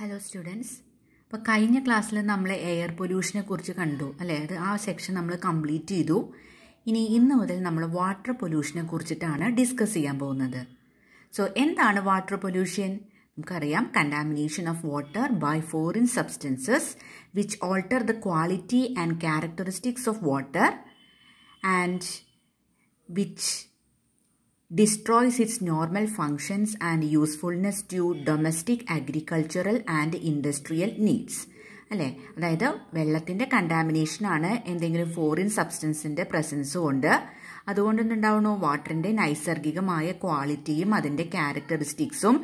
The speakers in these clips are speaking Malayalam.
ഹലോ സ്റ്റുഡൻസ് അപ്പോൾ കഴിഞ്ഞ ക്ലാസ്സിൽ നമ്മൾ എയർ പൊല്യൂഷനെ കുറിച്ച് കണ്ടു അല്ലേ അത് ആ സെക്ഷൻ നമ്മൾ കംപ്ലീറ്റ് ചെയ്തു ഇനി ഇന്ന് മുതൽ നമ്മൾ വാട്ടർ പൊല്യൂഷനെ കുറിച്ചിട്ടാണ് ഡിസ്കസ് ചെയ്യാൻ പോകുന്നത് സോ എന്താണ് വാട്ടർ പൊല്യൂഷൻ നമുക്കറിയാം contamination of water by foreign substances which alter the quality and characteristics of water and which destroys its normal functions and usefulness to domestic agricultural and industrial needs അല്ലേ അതായത് വെള്ളത്തിൻ്റെ കണ്ടാമിനേഷനാണ് എന്തെങ്കിലും ഫോറിൻ സബ്സ്റ്റൻസിൻ്റെ പ്രസൻസും ഉണ്ട് അതുകൊണ്ട് എന്തുണ്ടാവണു വാട്ടറിൻ്റെ നൈസർഗികമായ ക്വാളിറ്റിയും അതിൻ്റെ ക്യാരക്ടറിസ്റ്റിക്സും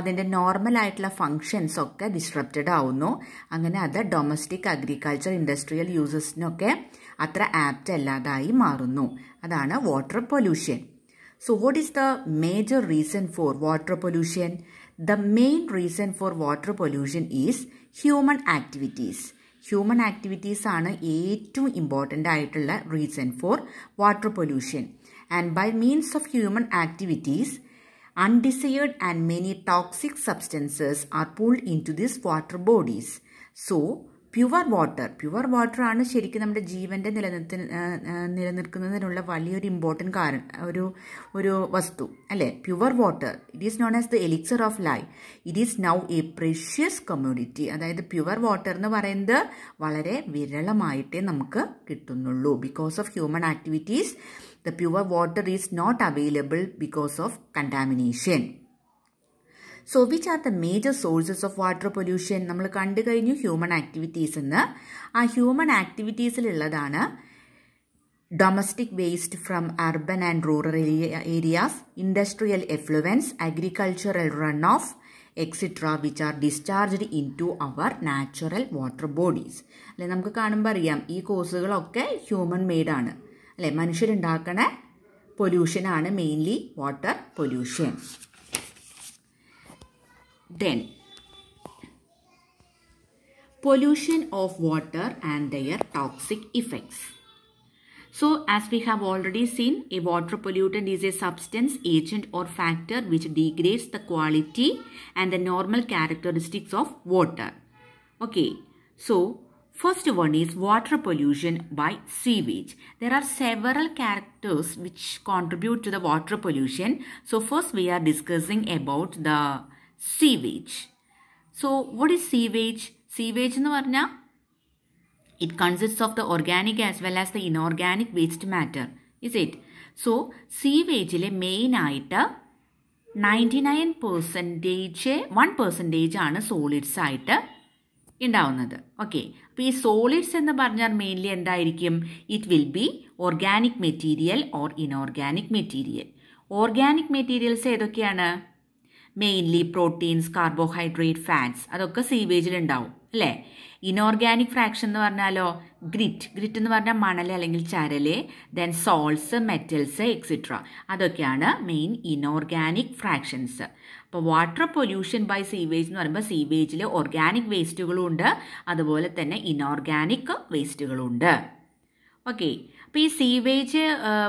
അതിൻ്റെ നോർമൽ ആയിട്ടുള്ള ഫങ്ഷൻസ് ഒക്കെ ഡിസ്ട്രപ്റ്റഡ് ആവുന്നു അങ്ങനെ അത് ഡൊമസ്റ്റിക് അഗ്രികൾച്ചർ ഇൻഡസ്ട്രിയൽ യൂസസിനൊക്കെ അത്ര ആപ്റ്റ് അല്ലാതായി മാറുന്നു അതാണ് water pollution So, what is the major reason for water pollution? The main reason for water pollution is human activities. Human activities are the too important title reason for water pollution. And by means of human activities, undesired and many toxic substances are pulled into these water bodies. So, pure water pure വാട്ടറാണ് ആണ് ശരിക്കും നമ്മുടെ ജീവൻ്റെ നിലനിർത്തി നിലനിൽക്കുന്നതിനുള്ള വലിയൊരു ഇമ്പോർട്ടൻ്റ് കാരണം ഒരു ഒരു വസ്തു അല്ലേ pure water it is known as the elixir of life it is now a precious community അതായത് പ്യുവർ വാട്ടർ എന്ന് പറയുന്നത് വളരെ വിരളമായിട്ടേ നമുക്ക് കിട്ടുന്നുള്ളൂ because of human activities the pure water is not available because of contamination so which are the major sources of water pollution നമ്മൾ കണ്ടു കഴിഞ്ഞു ഹ്യൂമൺ ആക്ടിവിറ്റീസ് എന്ന് ആ ഹ്യൂമൺ ആക്ടിവിറ്റീസിലുള്ളതാണ് domestic waste from urban and rural areas industrial effluents agricultural run off extra which are discharged into our natural water bodies അല്ലെ നമുക്ക് കാണുമ്പോൾ അറിയാം ഈ കോഴ്സുകളൊക്കെ ഹ്യൂമൺ മെയ്ഡ് ആണ് അല്ലെ മനുഷ്യരുണ്ടാക്കണ പൊല്യൂഷനാണ് mainly water pollution Then, pollution of water and their toxic effects. So, as we have already seen, a water pollutant is a substance, agent or factor which degrades the quality and the normal characteristics of water. Okay, so first one is water pollution by sewage. There are several characters which contribute to the water pollution. So, first we are discussing about the sewage so what is sewage sewage എന്ന് പറഞ്ഞാൽ it consists of the organic as well as the inorganic waste matter is it so സീവേജിലെ മെയിൻ ആയിട്ട് ninety nine percentage one percentage ആണ് സോളിഡ്സ് ആയിട്ട് ഉണ്ടാവുന്നത് ഓക്കെ അപ്പോൾ ഈ സോളിഡ്സ് എന്ന് പറഞ്ഞാൽ മെയിൻലി എന്തായിരിക്കും it will be organic material or inorganic material organic materials ഏതൊക്കെയാണ് മെയിൻലി പ്രോട്ടീൻസ് കാർബോഹൈഡ്രേറ്റ് ഫാറ്റ്സ് അതൊക്കെ സീവേജിൽ ഉണ്ടാവും അല്ലേ ഇനോർഗാനിക് ഫ്രാക്ഷൻ എന്ന് പറഞ്ഞാലോ ഗ്രിറ്റ് ഗ്രിറ്റ് എന്ന് പറഞ്ഞാൽ മണൽ അല്ലെങ്കിൽ ചരല് ദെൻ സോൾട്സ് മെറ്റൽസ് എക്സെട്ര അതൊക്കെയാണ് മെയിൻ ഇനോർഗാനിക് ഫ്രാക്ഷൻസ് അപ്പോൾ വാട്ടർ പൊല്യൂഷൻ ബൈ സീവേജ് എന്ന് പറയുമ്പോൾ സീവേജിൽ ഓർഗാനിക് വേസ്റ്റുകളും ഉണ്ട് അതുപോലെ തന്നെ ഇനോർഗാനിക് വേസ്റ്റുകളും ഉണ്ട് ഓക്കെ അപ്പോൾ ഈ സീവേജ്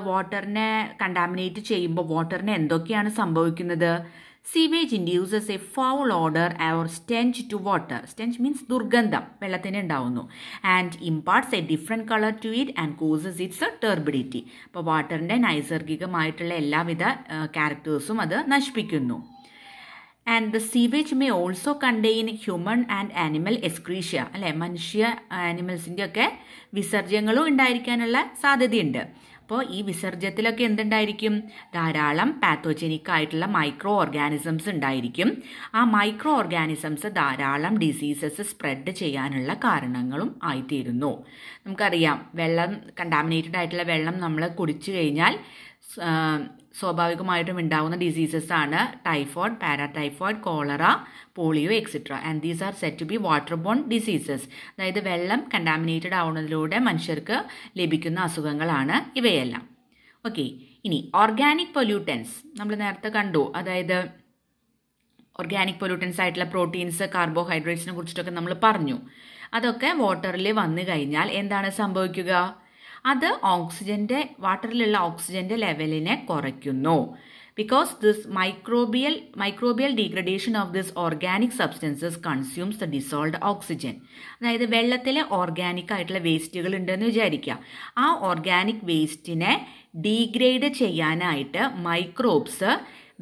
വാട്ടറിനെ കണ്ടാമിനേറ്റ് ചെയ്യുമ്പോൾ വാട്ടറിന് എന്തൊക്കെയാണ് സംഭവിക്കുന്നത് sewage induces a foul odour അവർ stench to water stench means ദുർഗന്ധം വെള്ളത്തിന് ഉണ്ടാവുന്നു and imparts a different colour to it and causes its turbidity അപ്പോൾ വാട്ടറിൻ്റെ നൈസർഗികമായിട്ടുള്ള എല്ലാവിധ ക്യാരക്ടേഴ്സും അത് നശിപ്പിക്കുന്നു and the sewage may also contain human and animal excreta അല്ലെ മനുഷ്യ ആനിമൽസിൻ്റെയൊക്കെ വിസർജ്യങ്ങളും ഉണ്ടായിരിക്കാനുള്ള സാധ്യതയുണ്ട് അപ്പോൾ ഈ വിസർജ്യത്തിലൊക്കെ എന്തുണ്ടായിരിക്കും ധാരാളം പാത്തോജനിക് ആയിട്ടുള്ള മൈക്രോ ഓർഗാനിസംസ് ഉണ്ടായിരിക്കും ആ മൈക്രോ ഓർഗാനിസംസ് ധാരാളം ഡിസീസസ് സ്പ്രെഡ് ചെയ്യാനുള്ള കാരണങ്ങളും ആയിത്തീരുന്നു നമുക്കറിയാം വെള്ളം കണ്ടാമിനേറ്റഡ് ആയിട്ടുള്ള വെള്ളം നമ്മൾ കുടിച്ചു കഴിഞ്ഞാൽ സ്വാഭാവികമായിട്ടും ഉണ്ടാകുന്ന ഡിസീസസ് ആണ് typhoid paratyphoid cholera polio etcetera and these are set to be water borne diseases അതായത് വെള്ളം കണ്ടാമിനേറ്റഡ് ആവുന്നതിലൂടെ മനുഷ്യർക്ക് ലഭിക്കുന്ന അസുഖങ്ങളാണ് ഇവയെല്ലാം ഓക്കെ ഇനി ഓർഗാനിക് പൊല്യൂട്ടൻസ് നമ്മൾ നേരത്തെ കണ്ടു അതായത് ഓർഗാനിക് പൊല്യൂട്ടൻസ് ആയിട്ടുള്ള പ്രോട്ടീൻസ് കാർബോഹൈഡ്രേറ്റ്സിനെ കുറിച്ചിട്ടൊക്കെ നമ്മൾ പറഞ്ഞു അതൊക്കെ വാട്ടറിൽ വന്നു കഴിഞ്ഞാൽ എന്താണ് സംഭവിക്കുക അത് ഓക്സിജൻ്റെ വാട്ടറിലുള്ള ഓക്സിജൻ്റെ ലെവലിനെ കുറയ്ക്കുന്നു because this microbial microbial degradation of this organic substances consumes the dissolved oxygen അതായത് വെള്ളത്തിലെ ഓർഗാനിക് ആയിട്ടുള്ള വേസ്റ്റുകൾ ഉണ്ടെന്ന് വിചാരിക്കുക ആ ഓർഗാനിക് വേസ്റ്റിനെ ഡീഗ്രേഡ് ചെയ്യാനായിട്ട് മൈക്രോബ്സ്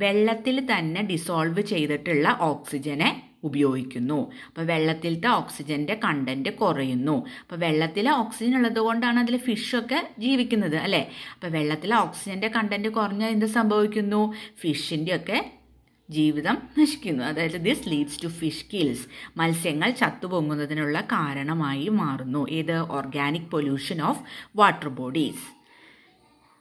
വെള്ളത്തിൽ തന്നെ ഡിസോൾവ് ചെയ്തിട്ടുള്ള ഓക്സിജനെ ഉപയോഗിക്കുന്നു അപ്പോൾ വെള്ളത്തിലത്തെ ഓക്സിജൻ്റെ കണ്ടൻറ്റ് കുറയുന്നു അപ്പോൾ വെള്ളത്തിൽ ഓക്സിജൻ ഉള്ളത് കൊണ്ടാണ് അതിൽ ഫിഷൊക്കെ ജീവിക്കുന്നത് അല്ലേ അപ്പോൾ വെള്ളത്തിലെ ഓക്സിജൻ്റെ കണ്ടൻറ്റ് കുറഞ്ഞാൽ എന്ത് സംഭവിക്കുന്നു ഫിഷിൻ്റെയൊക്കെ ജീവിതം നശിക്കുന്നു അതായത് this leads to fish kills മത്സ്യങ്ങൾ ചത്തുപൊങ്ങുന്നതിനുള്ള കാരണമായി മാറുന്നു ഇത് organic pollution of water bodies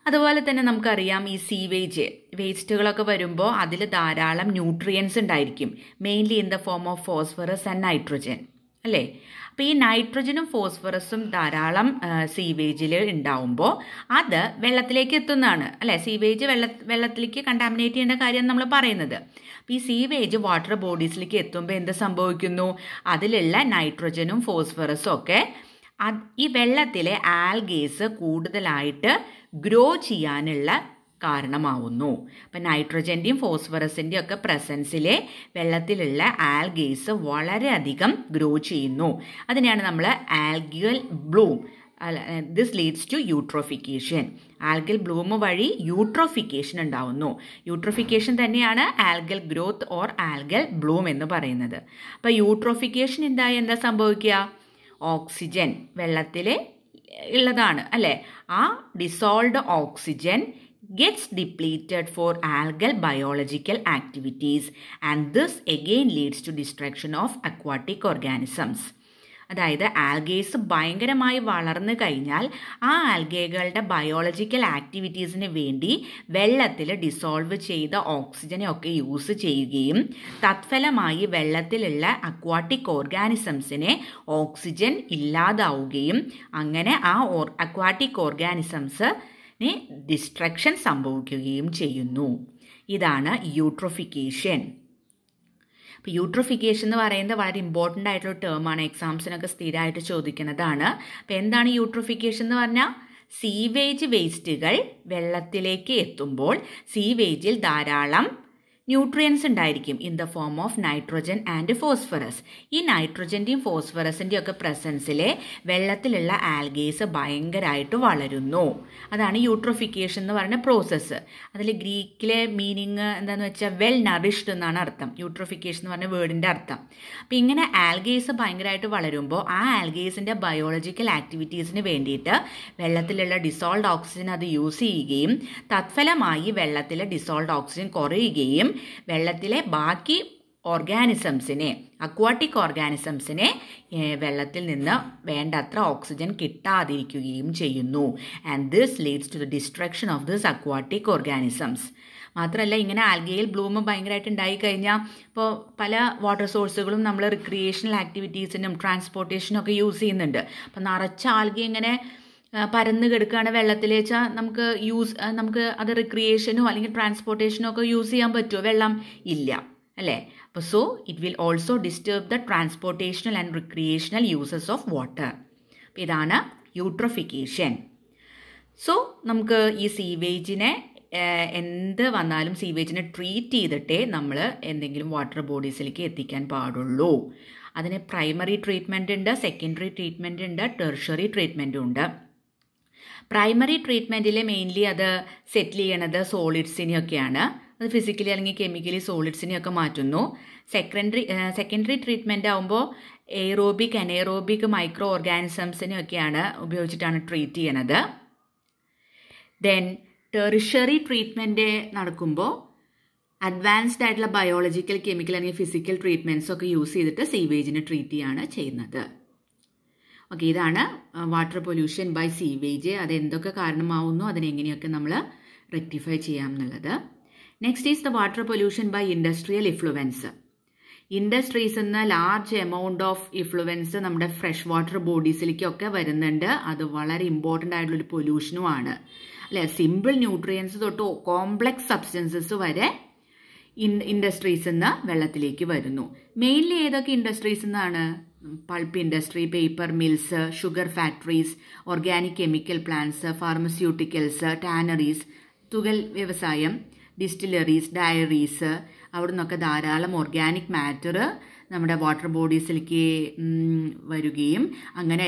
അതുപോലെ തന്നെ നമുക്കറിയാം ഈ സീവേജ് വേസ്റ്റുകളൊക്കെ വരുമ്പോൾ അതിൽ ധാരാളം ന്യൂട്രിയൻസ് ഉണ്ടായിരിക്കും mainly in the form of phosphorus and nitrogen അല്ലേ അപ്പോൾ ഈ നൈട്രജനും ഫോസ്ഫറസും ധാരാളം സീവേജിൽ ഉണ്ടാവുമ്പോൾ അത് വെള്ളത്തിലേക്ക് എത്തുന്നതാണ് അല്ലേ സീവേജ് വെള്ള വെള്ളത്തിലേക്ക് കണ്ടാമിനേറ്റ് ചെയ്യേണ്ട കാര്യം നമ്മൾ പറയുന്നത് ഈ സീവേജ് വാട്ടർ ബോഡീസിലേക്ക് എത്തുമ്പോൾ എന്ത് സംഭവിക്കുന്നു അതിലുള്ള നൈട്രജനും ഫോസ്ഫറസും ഒക്കെ ഈ വെള്ളത്തിലെ ആൽഗേസ് കൂടുതലായിട്ട് ഗ്രോ ചെയ്യാനുള്ള കാരണമാവുന്നു അപ്പം നൈട്രജൻ്റെയും ഫോസ്ഫറസിൻ്റെയും ഒക്കെ പ്രസൻസിലെ വെള്ളത്തിലുള്ള ആൽഗേസ് വളരെയധികം ഗ്രോ ചെയ്യുന്നു അതിനെയാണ് നമ്മൾ algal bloom this leads to eutrophication algal bloom വഴി യൂട്രോഫിക്കേഷൻ ഉണ്ടാവുന്നു യൂട്രോഫിക്കേഷൻ തന്നെയാണ് algal growth or algal bloom എന്ന് പറയുന്നത് അപ്പോൾ യൂട്രോഫിക്കേഷൻ എന്തായി എന്താ സംഭവിക്കുക ഓക്സിജൻ വെള്ളത്തിൽ ഉള്ളതാണ് അല്ലേ ആ dissolved oxygen gets depleted for algal biological activities and this again leads to destruction of aquatic organisms അതായത് ആൽഗേസ് ഭയങ്കരമായി വളർന്നു കഴിഞ്ഞാൽ ആ ആൽഗേകളുടെ ബയോളജിക്കൽ ആക്ടിവിറ്റീസിന് വേണ്ടി വെള്ളത്തിൽ ഡിസോൾവ് ചെയ്ത ഓക്സിജനെ ഒക്കെ യൂസ് ചെയ്യുകയും തത്ഫലമായി വെള്ളത്തിലുള്ള അക്വാട്ടിക് ഓർഗാനിസംസിനെ ഓക്സിജൻ ഇല്ലാതാവുകയും അങ്ങനെ ആ ഓർ അക്വാട്ടിക് ഓർഗാനിസംസ് ഡിസ്ട്രക്ഷൻ സംഭവിക്കുകയും ചെയ്യുന്നു ഇതാണ് യൂട്രോഫിക്കേഷൻ യൂട്രോഫിക്കേഷൻ എന്ന് പറയുന്നത് വളരെ ഇമ്പോർട്ടൻ്റ് ആയിട്ടുള്ള ടേമാണ് എക്സാംസിനൊക്കെ സ്ഥിരമായിട്ട് ചോദിക്കുന്നതാണ് അപ്പോൾ എന്താണ് യൂട്രോഫിക്കേഷൻ എന്ന് പറഞ്ഞാൽ സീവേജ് വേസ്റ്റുകൾ വെള്ളത്തിലേക്ക് എത്തുമ്പോൾ സീവേജിൽ ധാരാളം ന്യൂട്രിയൻസ് ഉണ്ടായിരിക്കും in the form of nitrogen and phosphorus ഈ നൈട്രോജൻ്റെയും ഫോസ്ഫറസിൻ്റെയും ഒക്കെ പ്രസൻസിലെ വെള്ളത്തിലുള്ള ആൽഗീസ് ഭയങ്കരമായിട്ട് വളരുന്നു അതാണ് യൂട്രോഫിക്കേഷൻ എന്ന് പറയുന്ന പ്രോസസ്സ് അതിൽ ഗ്രീക്കിലെ മീനിങ് എന്താണെന്ന് വെച്ചാൽ വെൽ നറിഷ്ഡ് എന്നാണ് അർത്ഥം യൂട്രോഫിക്കേഷൻ എന്ന് പറഞ്ഞ വേർഡിൻ്റെ അർത്ഥം അപ്പം ഇങ്ങനെ ആൽഗേസ് ഭയങ്കരമായിട്ട് വളരുമ്പോൾ ആ ആൽഗീസിൻ്റെ ബയോളജിക്കൽ ആക്ടിവിറ്റീസിന് വേണ്ടിയിട്ട് വെള്ളത്തിലുള്ള ഡിസോൾഡ് ഓക്സിജൻ അത് യൂസ് ചെയ്യുകയും തത്ഫലമായി വെള്ളത്തിലെ ഡിസോൾഡ് ഓക്സിജൻ കുറയുകയും വെള്ളത്തിലെ ബാക്കി ഓർഗാനിസംസിനെ അക്വാട്ടിക് ഓർഗാനിസംസിനെ വെള്ളത്തിൽ നിന്ന് വേണ്ടത്ര ഓക്സിജൻ കിട്ടാതിരിക്കുകയും ചെയ്യുന്നു and this leads to the destruction of this aquatic organisms മാത്രമല്ല ഇങ്ങനെ ആൽഗയിൽ ബ്ലൂം ഭയങ്കരമായിട്ട് ഉണ്ടായിക്കഴിഞ്ഞാൽ ഇപ്പോൾ പല വാട്ടർ സോഴ്സുകളും നമ്മൾ റിക്രിയേഷണൽ ആക്ടിവിറ്റീസിനും ട്രാൻസ്പോർട്ടേഷനും ഒക്കെ യൂസ് ചെയ്യുന്നുണ്ട് അപ്പോൾ നിറച്ച ആൽഗ ഇങ്ങനെ പരന്ന് കിടക്കുകയാണ് വെച്ചാൽ നമുക്ക് യൂസ് നമുക്ക് അത് റിക്രിയേഷനോ അല്ലെങ്കിൽ ട്രാൻസ്പോർട്ടേഷനോ ഒക്കെ യൂസ് ചെയ്യാൻ പറ്റുമോ വെള്ളം ഇല്ല അല്ലേ അപ്പോൾ so it will also disturb the transportational and recreational uses of water അപ്പോൾ ഇതാണ് യൂട്രഫിക്കേഷൻ സോ നമുക്ക് ഈ സീവേജിനെ എന്ത് വന്നാലും സീവേജിനെ ട്രീറ്റ് ചെയ്തിട്ടേ നമ്മൾ എന്തെങ്കിലും വാട്ടർ ബോഡീസിലേക്ക് എത്തിക്കാൻ പാടുള്ളൂ അതിന് പ്രൈമറി ട്രീറ്റ്മെൻറ്റ് ഉണ്ട് സെക്കൻഡറി ട്രീറ്റ്മെൻറ്റ് ഉണ്ട് ടെർഷറി ട്രീറ്റ്മെൻറ്റും ഉണ്ട് പ്രൈമറി ട്രീറ്റ്മെൻറ്റിൽ മെയിൻലി അത് സെറ്റിൽ ചെയ്യണത് സോളിഡ്സിനെയൊക്കെയാണ് അത് ഫിസിക്കലി അല്ലെങ്കിൽ കെമിക്കലി സോളിഡ്സിനെയൊക്കെ മാറ്റുന്നു സെക്കൻഡറി സെക്കൻഡറി ട്രീറ്റ്മെൻ്റ് ആകുമ്പോൾ എയ്റോബിക് അനേറോബിക് മൈക്രോ ഓർഗാനിസംസിനെയൊക്കെയാണ് ഉപയോഗിച്ചിട്ടാണ് ട്രീറ്റ് ചെയ്യണത് ദെൻ ടെറിഷറി ട്രീറ്റ്മെൻറ്റ് നടക്കുമ്പോൾ അഡ്വാൻസ്ഡ് ആയിട്ടുള്ള ബയോളജിക്കൽ കെമിക്കൽ അല്ലെങ്കിൽ ഫിസിക്കൽ ട്രീറ്റ്മെൻറ്റ്സ് ഒക്കെ യൂസ് ചെയ്തിട്ട് സീവേജിനെ ട്രീറ്റ് ചെയ്യാണ് ചെയ്യുന്നത് ഓക്കെ ഇതാണ് വാട്ടർ പൊല്യൂഷൻ ബൈ സീവേജ് അത് എന്തൊക്കെ കാരണമാവുന്നു അതിനെങ്ങനെയൊക്കെ നമ്മൾ റെക്ടിഫൈ ചെയ്യാം എന്നുള്ളത് next is the water pollution by industrial effluents industries എന്ന ലാർജ് എമൗണ്ട് ഓഫ് ഇൻഫ്ലുവൻസ് നമ്മുടെ ഫ്രഷ് വാട്ടർ ബോഡീസിലേക്കൊക്കെ വരുന്നുണ്ട് അത് വളരെ ഇമ്പോർട്ടൻ്റ് ആയിട്ടുള്ളൊരു ആണ് അല്ലെ സിമ്പിൾ ന്യൂട്രിയൻസ് തൊട്ട് കോംപ്ലക്സ് സബ്സ്റ്റൻസസ് വരെ ഇൻ ഇൻഡസ്ട്രീസ് എന്ന വെള്ളത്തിലേക്ക് വരുന്നു മെയിൻലി ഏതൊക്കെ ഇൻഡസ്ട്രീസ് എന്നാണ് pulp industry paper mills sugar factories organic chemical plants pharmaceuticals tanneries തുകൽ വ്യവസായം ഡിസ്റ്റിലറീസ് ഡയറീസ് അവിടെ നിന്നൊക്കെ ധാരാളം ഓർഗാനിക് മാറ്റർ നമ്മുടെ വാട്ടർ ബോഡീസിലേക്ക് വരികയും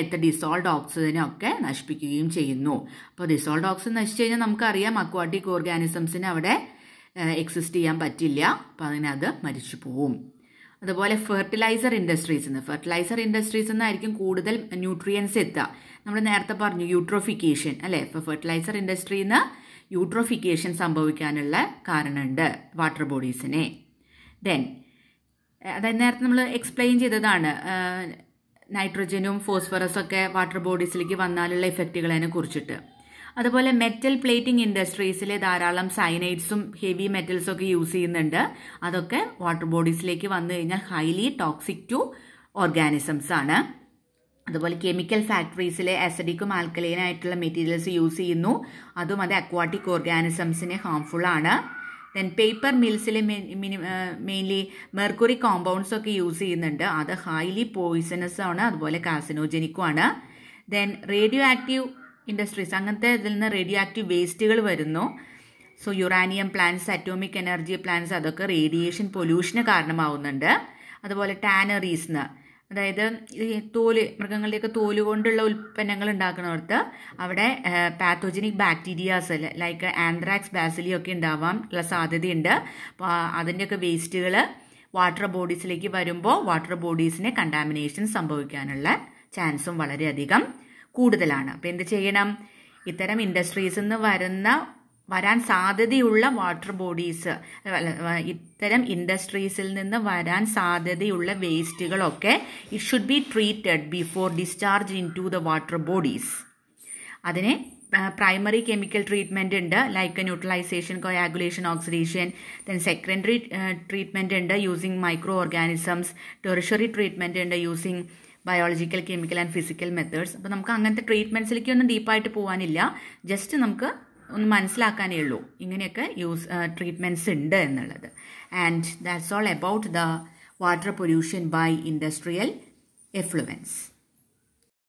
എത്ര ഡിസോൾഡ് ഓക്സിജനൊക്കെ നശിപ്പിക്കുകയും ചെയ്യുന്നു അപ്പോൾ ഡിസോൾഡ് ഓക്സിജൻ നശിച്ചു കഴിഞ്ഞാൽ നമുക്കറിയാം അക്വാട്ടിക് ഓർഗാനിസംസിന് അവിടെ എക്സിസ്റ്റ് ചെയ്യാൻ പറ്റില്ല അപ്പോൾ അതിനത് മരിച്ചു പോവും അതുപോലെ ഫെർട്ടിലൈസർ ഇൻഡസ്ട്രീസ് നിന്ന് ഫെർട്ടിലൈസർ ഇൻഡസ്ട്രീസ് നിന്നായിരിക്കും കൂടുതൽ ന്യൂട്രിയൻസ് എത്തുക നമ്മൾ നേരത്തെ പറഞ്ഞു യൂട്രോഫിക്കേഷൻ അല്ലേ ഇപ്പോൾ ഫെർട്ടിലൈസർ ഇൻഡസ്ട്രിയിൽ നിന്ന് യൂട്രോഫിക്കേഷൻ സംഭവിക്കാനുള്ള കാരണമുണ്ട് വാട്ടർ ബോഡീസിനെ ദെൻ അതായത് നേരത്തെ നമ്മൾ എക്സ്പ്ലെയിൻ ചെയ്തതാണ് നൈട്രജനും ഫോസ്ഫറസും ഒക്കെ വാട്ടർ ബോഡീസിലേക്ക് വന്നാലുള്ള എഫക്റ്റുകളതിനെ കുറിച്ചിട്ട് അതുപോലെ മെറ്റൽ പ്ലേറ്റിംഗ് ഇൻഡസ്ട്രീസിലെ ധാരാളം സയനൈഡ്സും ഹെവി മെറ്റൽസും ഒക്കെ യൂസ് ചെയ്യുന്നുണ്ട് അതൊക്കെ വാട്ടർ ബോഡീസിലേക്ക് വന്നു കഴിഞ്ഞാൽ ഹൈലി ടോക്സിക് ടു ഓർഗാനിസംസ് ആണ് അതുപോലെ കെമിക്കൽ ഫാക്ടറീസിലെ അസഡിക്കും ആൽക്കലൈൻ ആയിട്ടുള്ള മെറ്റീരിയൽസ് യൂസ് ചെയ്യുന്നു അതും അത് അക്വാട്ടിക് ഓർഗാനിസംസിന് ഹാംഫുൾ ആണ് ദെൻ പേപ്പർ മിൽസിൽ മെയിൻലി മെർക്കുറി കോമ്പൗണ്ട്സ് ഒക്കെ യൂസ് ചെയ്യുന്നുണ്ട് അത് ഹൈലി പോയിസണസ് ആണ് അതുപോലെ കാസിനോജനിക്കും ആണ് ദെൻ റേഡിയോ ആക്റ്റീവ് ഇൻഡസ്ട്രീസ് അങ്ങനത്തെ ഇതിൽ നിന്ന് ആക്റ്റീവ് വേസ്റ്റുകൾ വരുന്നു so uranium plants atomic energy plants അതൊക്കെ റേഡിയേഷൻ പൊല്യൂഷന് കാരണമാവുന്നുണ്ട് അതുപോലെ ടാനറീസ്ന്ന് അതായത് തോല് മൃഗങ്ങളുടെയൊക്കെ തോല് കൊണ്ടുള്ള ഉൽപ്പന്നങ്ങൾ ഉണ്ടാക്കുന്നവർക്ക് അവിടെ pathogenic bacterias like anthrax bacilli ഒക്കെ ഉണ്ടാവാം ഉള്ള സാധ്യതയുണ്ട് അപ്പോൾ അതിൻ്റെയൊക്കെ വേസ്റ്റുകൾ വാട്ടർ ബോഡീസിലേക്ക് വരുമ്പോൾ വാട്ടർ ബോഡീസിന് കണ്ടാമിനേഷൻ സംഭവിക്കാനുള്ള ചാൻസും വളരെയധികം കൂടുതലാണ് അപ്പോൾ എന്ത് ചെയ്യണം ഇത്തരം ഇൻഡസ്ട്രീസിൽ നിന്ന് വരുന്ന വരാൻ സാധ്യതയുള്ള വാട്ടർ ബോഡീസ് ഇത്തരം ഇൻഡസ്ട്രീസിൽ നിന്ന് വരാൻ സാധ്യതയുള്ള വേസ്റ്റുകളൊക്കെ it should be treated before discharge into the water bodies അതിനെ പ്രൈമറി കെമിക്കൽ ട്രീറ്റ്മെൻ്റ് ഉണ്ട് like neutralisation coagulation oxidation then secondary treatment ഉണ്ട് using micro organisms tertiary treatment ഉണ്ട് using biological chemical and physical methods അപ്പോൾ നമുക്ക് അങ്ങനത്തെ ട്രീറ്റ്മെൻറ്റ്സിലേക്ക് ഒന്നും ഡീപ്പായിട്ട് പോകാനില്ല ജസ്റ്റ് നമുക്ക് ഒന്ന് മനസ്സിലാക്കാനേ ഉള്ളൂ ഇങ്ങനെയൊക്കെ യൂസ് ട്രീറ്റ്മെൻറ്റ്സ് ഉണ്ട് എന്നുള്ളത് and that's all about the water pollution by industrial effluents